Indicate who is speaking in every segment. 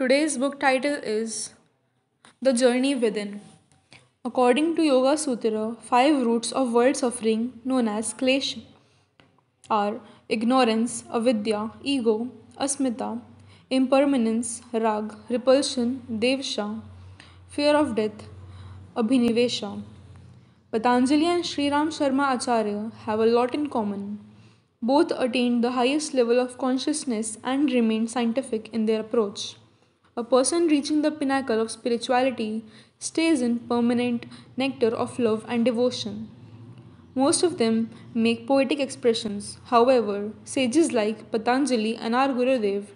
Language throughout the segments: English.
Speaker 1: Today's book title is The Journey Within. According to Yoga Sutra, five roots of world suffering known as klesha are ignorance, avidya, ego, asmita, impermanence, rag, repulsion, devsha, fear of death, abhinivesha. Patanjali and Sri Ram Sharma Acharya have a lot in common. Both attained the highest level of consciousness and remained scientific in their approach. A person reaching the pinnacle of spirituality stays in permanent nectar of love and devotion. Most of them make poetic expressions. However, sages like Patanjali and our Gurudev,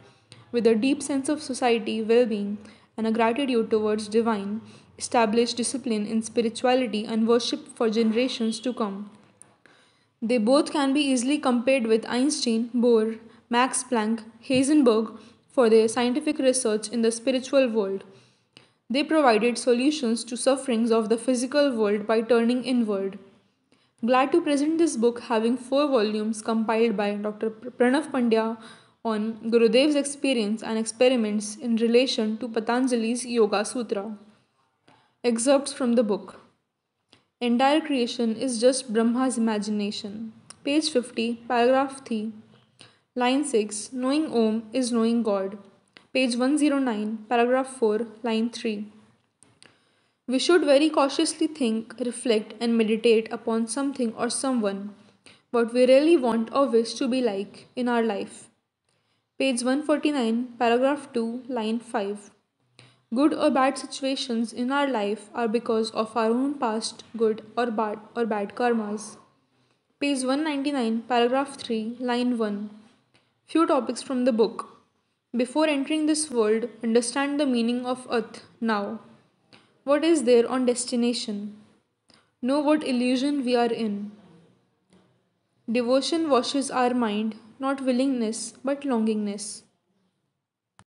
Speaker 1: with a deep sense of society well being and a gratitude towards divine, established discipline in spirituality and worship for generations to come. They both can be easily compared with Einstein, Bohr, Max Planck, Heisenberg, for their scientific research in the spiritual world. They provided solutions to sufferings of the physical world by turning inward. Glad to present this book having four volumes compiled by Dr. Pranav Pandya on Gurudev's experience and experiments in relation to Patanjali's Yoga Sutra. Excerpts from the book Entire creation is just Brahma's imagination. Page 50, paragraph 3. Line 6 Knowing Om is knowing God. Page 109, paragraph 4, line 3. We should very cautiously think, reflect, and meditate upon something or someone, what we really want or wish to be like in our life. Page 149, paragraph 2, line 5. Good or bad situations in our life are because of our own past good or bad or bad karmas. Page 199, paragraph 3, line 1. Few topics from the book. Before entering this world, understand the meaning of Earth now. What is there on destination? Know what illusion we are in. Devotion washes our mind, not willingness but longingness.